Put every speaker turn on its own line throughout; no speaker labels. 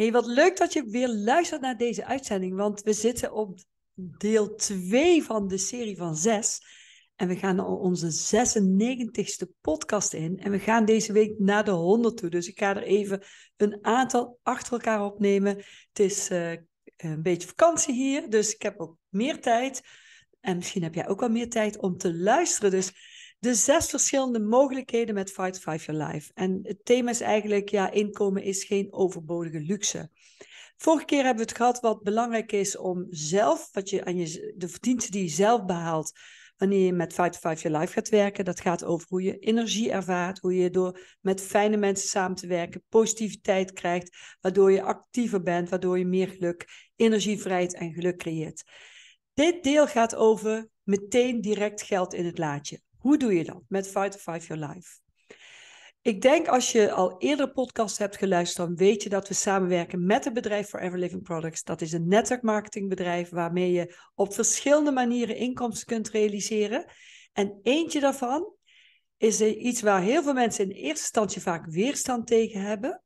Hey, wat leuk dat je weer luistert naar deze uitzending, want we zitten op deel 2 van de serie van 6. En we gaan onze 96 e podcast in. En we gaan deze week naar de 100 toe. Dus ik ga er even een aantal achter elkaar opnemen. Het is eh, een beetje vakantie hier, dus ik heb ook meer tijd. En misschien heb jij ook wel meer tijd om te luisteren. Dus de zes verschillende mogelijkheden met Fight Five Your Life. En het thema is eigenlijk, ja, inkomen is geen overbodige luxe. Vorige keer hebben we het gehad wat belangrijk is om zelf, wat je aan je, de verdiensten die je zelf behaalt, wanneer je met Fight Five Your Life gaat werken. Dat gaat over hoe je energie ervaart, hoe je door met fijne mensen samen te werken positiviteit krijgt, waardoor je actiever bent, waardoor je meer geluk, energievrijheid en geluk creëert. Dit deel gaat over meteen direct geld in het laadje. Hoe doe je dat met Five Your Life? Ik denk als je al eerdere podcasts hebt geluisterd, dan weet je dat we samenwerken met het bedrijf Forever Living Products. Dat is een netwerkmarketingbedrijf waarmee je op verschillende manieren inkomsten kunt realiseren. En eentje daarvan is iets waar heel veel mensen in eerste instantie vaak weerstand tegen hebben,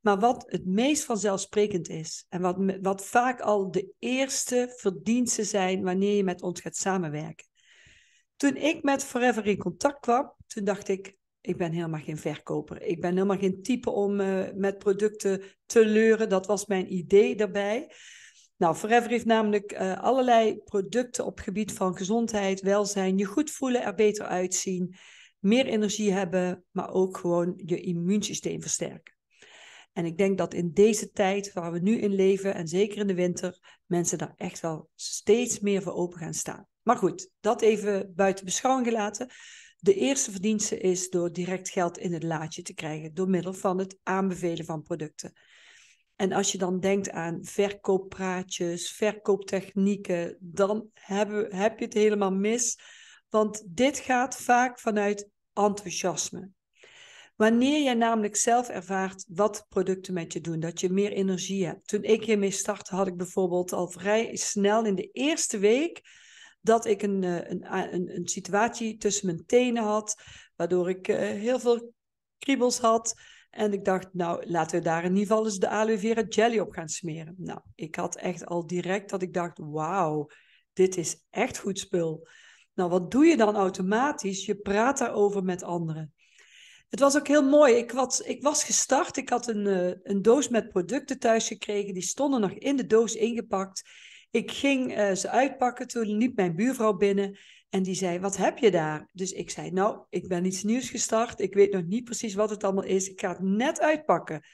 maar wat het meest vanzelfsprekend is en wat, wat vaak al de eerste verdiensten zijn wanneer je met ons gaat samenwerken. Toen ik met Forever in contact kwam, toen dacht ik, ik ben helemaal geen verkoper. Ik ben helemaal geen type om eh, met producten te leuren. Dat was mijn idee daarbij. Nou, Forever heeft namelijk eh, allerlei producten op het gebied van gezondheid, welzijn, je goed voelen, er beter uitzien, meer energie hebben, maar ook gewoon je immuunsysteem versterken. En ik denk dat in deze tijd waar we nu in leven, en zeker in de winter, mensen daar echt wel steeds meer voor open gaan staan. Maar goed, dat even buiten beschouwing gelaten. De eerste verdienste is door direct geld in het laadje te krijgen door middel van het aanbevelen van producten. En als je dan denkt aan verkooppraatjes, verkooptechnieken, dan heb je het helemaal mis. Want dit gaat vaak vanuit enthousiasme. Wanneer jij namelijk zelf ervaart wat producten met je doen, dat je meer energie hebt. Toen ik hiermee startte, had ik bijvoorbeeld al vrij snel in de eerste week dat ik een, eh, een, een, een situatie tussen mijn tenen had, waardoor ik eh, heel veel kriebels had. En ik dacht, nou, laten we daar in ieder geval eens de aloe vera jelly op gaan smeren. Nou, ik had echt al direct dat ik dacht, wauw, dit is echt goed spul. Nou, wat doe je dan automatisch? Je praat daarover met anderen. Het was ook heel mooi. Ik was, ik was gestart. Ik had een, eh, een doos met producten thuis gekregen. Die stonden nog in de doos ingepakt. Ik ging eh, ze uitpakken, toen liep mijn buurvrouw binnen en die zei, wat heb je daar? Dus ik zei, nou, ik ben iets nieuws gestart, ik weet nog niet precies wat het allemaal is, ik ga het net uitpakken.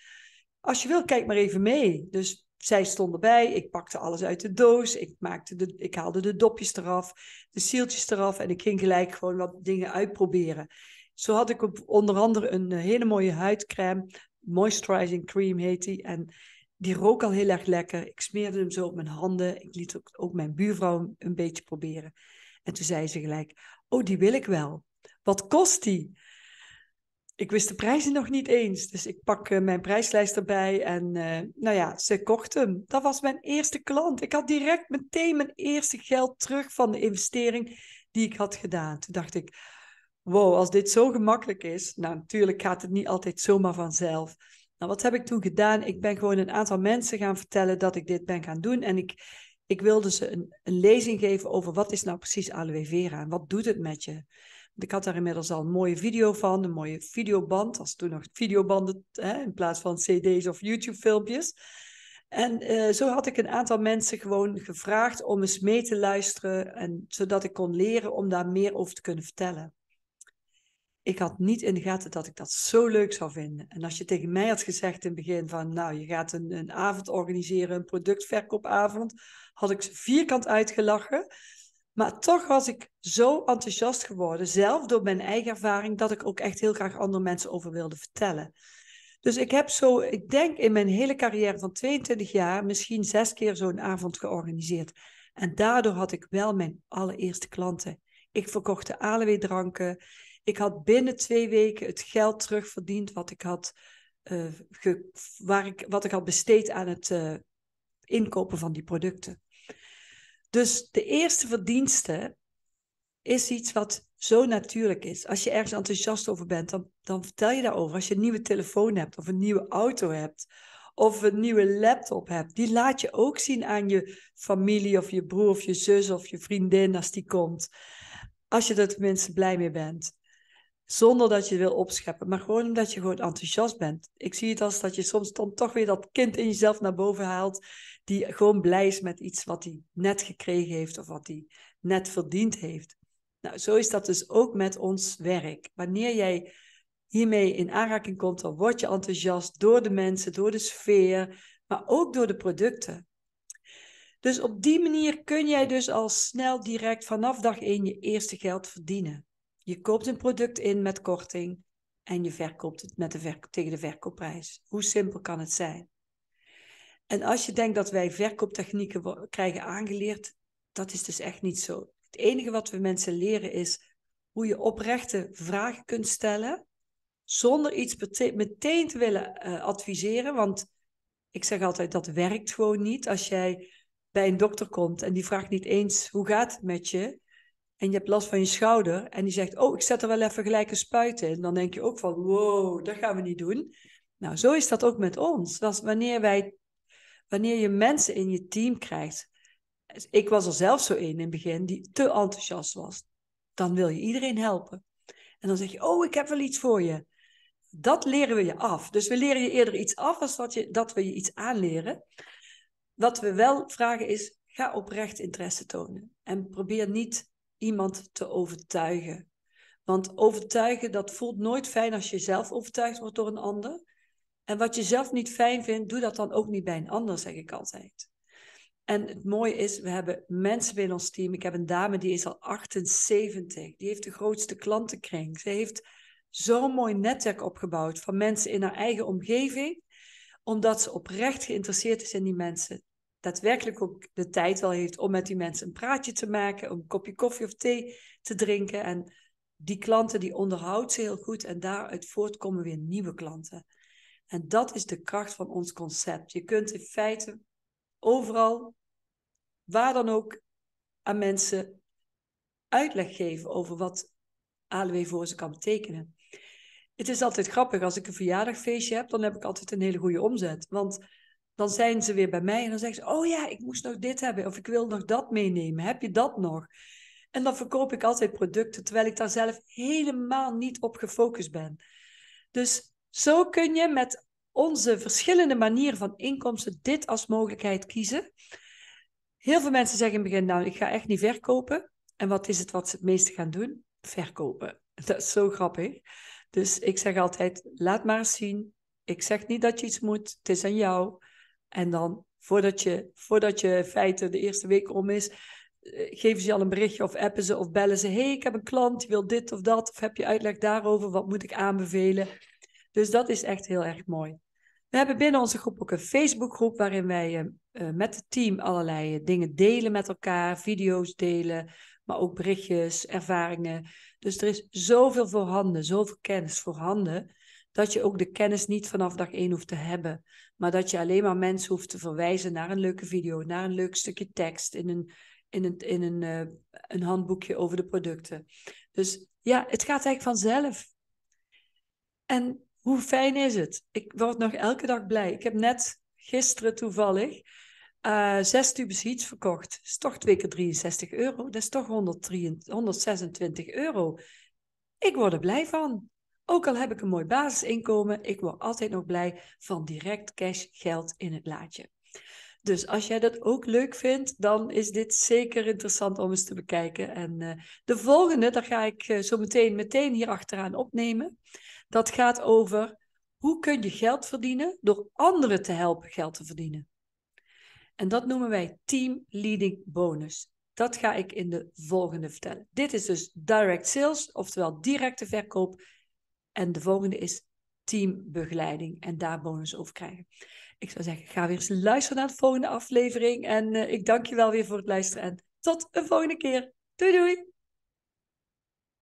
Als je wil, kijk maar even mee. Dus zij stond erbij ik pakte alles uit de doos, ik, maakte de, ik haalde de dopjes eraf, de zieltjes eraf en ik ging gelijk gewoon wat dingen uitproberen. Zo had ik op, onder andere een eh, hele mooie huidcrème, moisturizing cream heet die. En die rook al heel erg lekker. Ik smeerde hem zo op mijn handen. Ik liet ook, ook mijn buurvrouw een beetje proberen. En toen zei ze gelijk, oh, die wil ik wel. Wat kost die? Ik wist de prijzen nog niet eens. Dus ik pak eh, mijn prijslijst erbij. En eh, nou ja, ze kocht hem. Dat was mijn eerste klant. Ik had direct meteen mijn eerste geld terug van de investering die ik had gedaan. Toen dacht ik, wow, als dit zo gemakkelijk is. Nou, natuurlijk gaat het niet altijd zomaar vanzelf. Nou, wat heb ik toen gedaan? Ik ben gewoon een aantal mensen gaan vertellen dat ik dit ben gaan doen. En ik, ik wilde ze een, een lezing geven over wat is nou precies aloe vera en wat doet het met je. ik had daar inmiddels al een mooie video van, een mooie videoband. als toen nog videobanden hè, in plaats van cd's of YouTube-filmpjes. En eh, zo had ik een aantal mensen gewoon gevraagd om eens mee te luisteren, en, zodat ik kon leren om daar meer over te kunnen vertellen ik had niet in de gaten dat ik dat zo leuk zou vinden. En als je tegen mij had gezegd in het begin van, nou, je gaat een, een avond organiseren, een productverkoopavond, had ik ze vierkant uitgelachen. Maar toch was ik zo enthousiast geworden, zelf door mijn eigen ervaring, dat ik ook echt heel graag andere mensen over wilde vertellen. Dus ik heb zo, ik denk in mijn hele carrière van 22 jaar, misschien zes keer zo'n avond georganiseerd. En daardoor had ik wel mijn allereerste klanten. Ik verkocht de dranken. Ik had binnen twee weken het geld terugverdiend wat ik had, eh, waar ik, wat ik had besteed aan het eh, inkopen van die producten. Dus de eerste verdienste is iets wat zo natuurlijk is. Als je ergens enthousiast over bent, dan, dan vertel je daarover. Als je een nieuwe telefoon hebt of een nieuwe auto hebt of een nieuwe laptop hebt, die laat je ook zien aan je familie of je broer of je zus of je vriendin als die komt. Als je er tenminste blij mee bent. Zonder dat je het wil opscheppen, maar gewoon omdat je gewoon enthousiast bent. Ik zie het als dat je soms dan toch weer dat kind in jezelf naar boven haalt, die gewoon blij is met iets wat hij net gekregen heeft of wat hij net verdiend heeft. Nou, zo is dat dus ook met ons werk. Wanneer jij hiermee in aanraking komt, dan word je enthousiast door de mensen, door de sfeer, maar ook door de producten. Dus op die manier kun jij dus al snel direct vanaf dag 1 je eerste geld verdienen. Je koopt een product in met korting en je verkoopt het met de tegen de verkoopprijs. Hoe simpel kan het zijn? En als je denkt dat wij verkooptechnieken krijgen aangeleerd, dat is dus echt niet zo. Het enige wat we mensen leren is hoe je oprechte vragen kunt stellen, zonder iets meteen te willen eh, adviseren. Want ik zeg altijd, dat werkt gewoon niet. Als jij bij een dokter komt en die vraagt niet eens hoe gaat het met je, en je hebt last van je schouder en die zegt, oh, ik zet er wel even gelijk een spuit in, dan denk je ook van, wow, dat gaan we niet doen. Nou, zo is dat ook met ons. Dat wanneer, wij, wanneer je mensen in je team krijgt, dus ik was er zelf zo een in het begin die te enthousiast was, dan wil je iedereen helpen. En dan zeg je, oh, ik heb wel iets voor je. Dat leren we je af. Dus we leren je eerder iets af als dat, je, dat we je iets aanleren. Wat we wel vragen is, ga oprecht interesse tonen. En probeer niet iemand te overtuigen. Want overtuigen, dat voelt nooit fijn als je zelf overtuigd wordt door een ander. En wat je zelf niet fijn vindt, doe dat dan ook niet bij een ander, zeg ik altijd. En het mooie is, we hebben mensen binnen ons team. Ik heb een dame die is al 78. Die heeft de grootste klantenkring. Ze heeft zo'n mooi netwerk opgebouwd van mensen in haar eigen omgeving, omdat ze oprecht geïnteresseerd is in die mensen daadwerkelijk ook de tijd wel heeft om met die mensen een praatje te maken, om een kopje koffie of thee te drinken. En die klanten die onderhoudt ze heel goed en daaruit voortkomen weer nieuwe klanten. En dat is de kracht van ons concept. Je kunt in feite overal, waar dan ook, aan mensen uitleg geven over wat ALW voor ze kan betekenen. Het is altijd grappig, als ik een verjaardagfeestje heb, dan heb ik altijd een hele goede omzet. Want dan zijn ze weer bij mij en dan zeggen ze: Oh ja, ik moest nog dit hebben of ik wil nog dat meenemen. Heb je dat nog? En dan verkoop ik altijd producten terwijl ik daar zelf helemaal niet op gefocust ben. Dus zo kun je met onze verschillende manieren van inkomsten dit als mogelijkheid kiezen. Heel veel mensen zeggen in het begin: Nou, ik ga echt niet verkopen. En wat is het wat ze het meeste gaan doen? Verkopen. Dat is zo grappig. Dus ik zeg altijd: Laat maar eens zien. Ik zeg niet dat je iets moet. Het is aan jou. En dan, voordat je, voordat je feiten de eerste week om is, eh, geven ze al een berichtje of appen ze of bellen ze. hey, ik heb een klant, die wil dit of dat. Of heb je uitleg daarover, wat moet ik aanbevelen? Dus dat is echt heel erg mooi. We hebben binnen onze groep ook een Facebookgroep waarin wij eh, eh, met het team allerlei dingen delen met elkaar, video's delen, maar ook berichtjes, ervaringen. Dus er is zoveel voorhanden, zoveel kennis voorhanden dat je ook de kennis niet vanaf dag één hoeft te hebben. Maar dat je alleen maar mensen hoeft te verwijzen naar een leuke video, naar een leuk stukje tekst in een, in een, in een, eh, een handboekje over de producten. Dus ja, het gaat eigenlijk vanzelf. En hoe fijn is het? Ik word nog elke dag blij. Ik heb net gisteren toevallig eh, zes tubes iets verkocht. is toch twee keer 63 euro. Dat is toch 126 euro. Ik word er blij van. Ook al heb ik een mooi basisinkomen, ik word altijd nog blij van direct cash geld in het laadje. Dus als jij dat ook leuk vindt, dan is dit zeker interessant om eens te bekijken. En eh, de volgende, daar ga ik eh, zo meteen, meteen hier achteraan opnemen. Dat gaat over hoe kun je geld verdienen door anderen te helpen geld te verdienen. En dat noemen wij Team Leading Bonus. Dat ga ik in de volgende vertellen. Dit is dus direct sales, oftewel directe verkoop en de volgende is teambegeleiding en daar bonus over krijgen. Ik zou zeggen, ga weer eens luisteren naar de volgende aflevering. En eh, ik dank je wel weer voor het luisteren. En tot een volgende keer. Doei doei!